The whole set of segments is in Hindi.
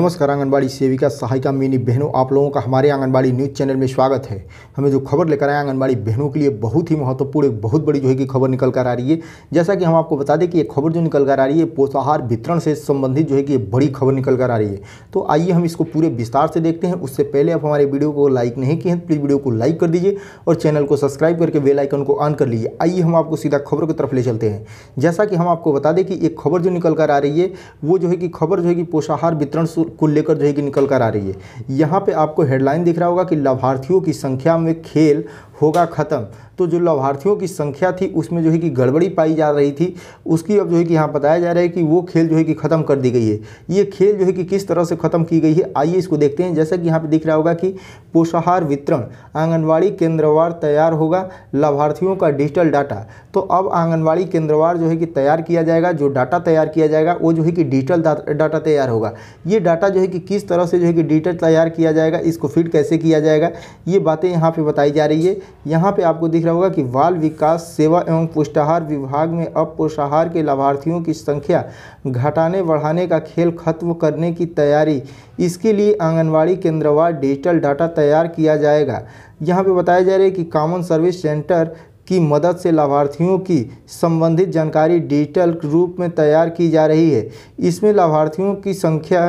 नमस्कार आंगनबाड़ी सेविका सहायिका मिनी बहनों आप लोगों का हमारे आंगनबाड़ी न्यूज़ चैनल में स्वागत है हमें जो खबर लेकर आए आंगनबाड़ी बहनों के लिए बहुत ही महत्वपूर्ण एक बहुत बड़ी जो है कि खबर निकल कर आ रही है जैसा कि हम आपको बता दें कि ये खबर जो निकल कर आ रही है पोषाहार वितरण से संबंधित जो है कि बड़ी खबर निकल कर आ रही है तो आइए हम इसको पूरे विस्तार से देखते हैं उससे पहले आप हमारे वीडियो को लाइक नहीं किए हैं प्लीज़ वीडियो को लाइक कर दीजिए और चैनल को सब्सक्राइब करके बेलाइकन को ऑन कर लीजिए आइए हम आपको सीधा खबर की तरफ ले चलते हैं जैसा कि हम आपको बता दें कि एक खबर जो निकल कर आ रही है वो जो है कि खबर जो है कि पोषाहार वितरण को लेकर जो है कि निकल कर आ रही है यहाँ पे आपको हेडलाइन दिख रहा होगा कि लाभार्थियों की संख्या में खेल होगा ख़त्म तो जो लाभार्थियों की संख्या थी उसमें जो है कि गड़बड़ी पाई जा रही थी उसकी अब जो है कि यहाँ बताया जा रहा है कि वो खेल जो है कि ख़त्म कर दी गई है ये खेल जो है कि किस तरह से ख़त्म की गई है आइए इसको देखते हैं जैसा कि यहाँ पर दिख रहा होगा कि पोषाहार वितरण आंगनबाड़ी केंद्रवार तैयार होगा लाभार्थियों का डिजिटल डाटा तो अब आंगनबाड़ी केंद्रवार जो है कि तैयार किया जाएगा जो डाटा तैयार किया जाएगा वो जो है कि डिजिटल डाटा तैयार होगा ये डाटा जो है कि किस तरह से जो है कि डिजिटल तैयार किया जाएगा इसको फिट कैसे किया जाएगा ये बातें यहाँ पर बताई जा रही है यहाँ पे आपको दिख रहा होगा कि बाल विकास सेवा एवं पुष्टाहार विभाग में अब पोषाहार के लाभार्थियों की संख्या घटाने बढ़ाने का खेल खत्म करने की तैयारी इसके लिए आंगनवाड़ी केंद्रवार डिजिटल डाटा तैयार किया जाएगा यहाँ पे बताया जा रहा है कि कॉमन सर्विस सेंटर की मदद से लाभार्थियों की संबंधित जानकारी डिजिटल रूप में तैयार की जा रही है इसमें लाभार्थियों की संख्या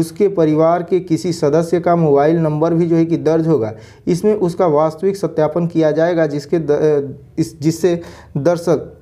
उसके परिवार के किसी सदस्य का मोबाइल नंबर भी जो है कि दर्ज होगा इसमें उसका वास्तविक सत्यापन किया जाएगा जिसके द, इस जिससे दर्शक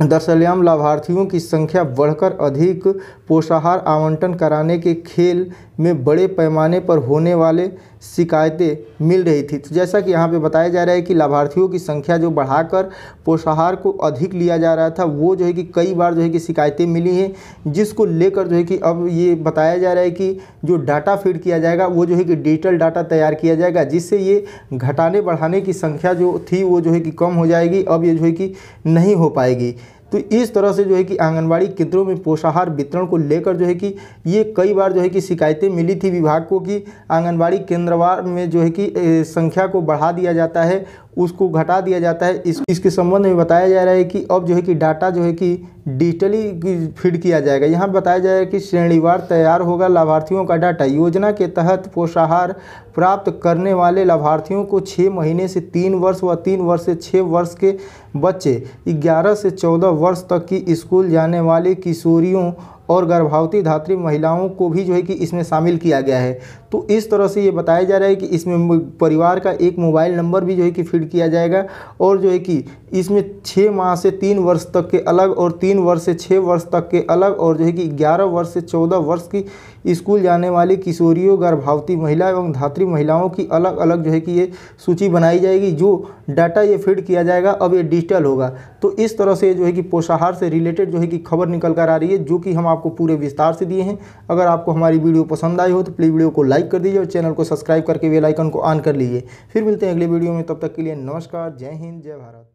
दरअसल्याम लाभार्थियों की संख्या बढ़कर अधिक पोषाहार आवंटन कराने के खेल में बड़े पैमाने पर होने वाले शिकायतें मिल रही थी तो जैसा कि यहाँ पे बताया जा रहा है कि लाभार्थियों की संख्या जो बढ़ाकर पोषाहार को अधिक लिया जा रहा था वो जो है कि कई बार जो है कि शिकायतें मिली हैं जिसको लेकर जो है कि अब ये बताया जा रहा है कि जो डाटा फीड किया जाएगा वो जो है कि डिजिटल डाटा तैयार किया जाएगा जिससे ये घटाने बढ़ाने की संख्या जो थी वो जो है कि कम हो जाएगी अब ये जो है कि नहीं हो पाएगी तो इस तरह से जो है कि आंगनबाड़ी केंद्रों में पोषाहार वितरण को लेकर जो है कि ये कई बार जो है कि शिकायतें मिली थी विभाग को कि आंगनबाड़ी केंद्रवार में जो है कि संख्या को बढ़ा दिया जाता है उसको घटा दिया जाता है इस इसके संबंध में बताया जा रहा है कि अब जो है कि डाटा जो है कि डिजिटली फीड किया जाएगा यहाँ बताया जाएगा कि श्रेणीवार तैयार होगा लाभार्थियों का डाटा योजना के तहत पोषाहार प्राप्त करने वाले लाभार्थियों को छः महीने से तीन वर्ष व तीन वर्ष से छः वर्ष के बच्चे ग्यारह से चौदह वर्ष तक की स्कूल जाने वाले किशोरियों और गर्भवती धात्री महिलाओं को भी जो है कि इसमें शामिल किया गया है तो इस तरह से ये बताया जा रहा है कि इसमें परिवार का एक मोबाइल नंबर भी जो है कि फीड किया जाएगा और जो है कि इसमें छः माह से तीन वर्ष तक के अलग और तीन वर्ष से छः वर्ष तक के अलग और जो है कि ग्यारह वर्ष से चौदह वर्ष की स्कूल जाने वाली किशोरियों गर्भवती महिला एवं धात्री महिलाओं की अलग अलग जो है कि ये सूची बनाई जाएगी जो डाटा ये फीड किया जाएगा अब ये डिजिटल होगा तो इस तरह से जो है कि पोषाहार से रिलेटेड जो है कि खबर निकल कर आ रही है जो कि हम आपको पूरे विस्तार से दिए हैं अगर आपको हमारी वीडियो पसंद आई हो तो प्लीज़ वीडियो को लाइक कर दीजिए और चैनल को सब्सक्राइब करके बेलाइकन को ऑन कर लीजिए फिर मिलते हैं अगले वीडियो में तब तक के लिए नमस्कार जय हिंद जय भारत